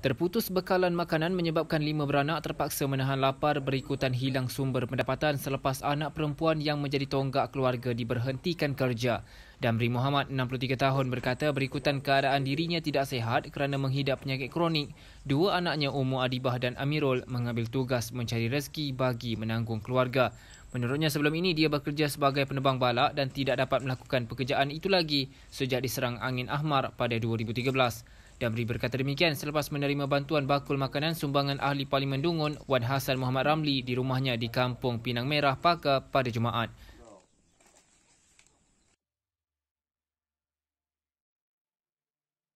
Terputus bekalan makanan menyebabkan lima beranak terpaksa menahan lapar berikutan hilang sumber pendapatan selepas anak perempuan yang menjadi tonggak keluarga diberhentikan kerja. Damri Muhammad, 63 tahun berkata berikutan keadaan dirinya tidak sehat kerana menghidap penyakit kronik, dua anaknya Umu Adibah dan Amirul mengambil tugas mencari rezeki bagi menanggung keluarga. Menurutnya sebelum ini dia bekerja sebagai penebang balak dan tidak dapat melakukan pekerjaan itu lagi sejak diserang angin Ahmar pada 2013. Damri berkata demikian selepas menerima bantuan bakul makanan sumbangan Ahli Parlimen Dungun Wan Hassan Muhammad Ramli di rumahnya di Kampung Pinang Merah, Pakar pada Jumaat.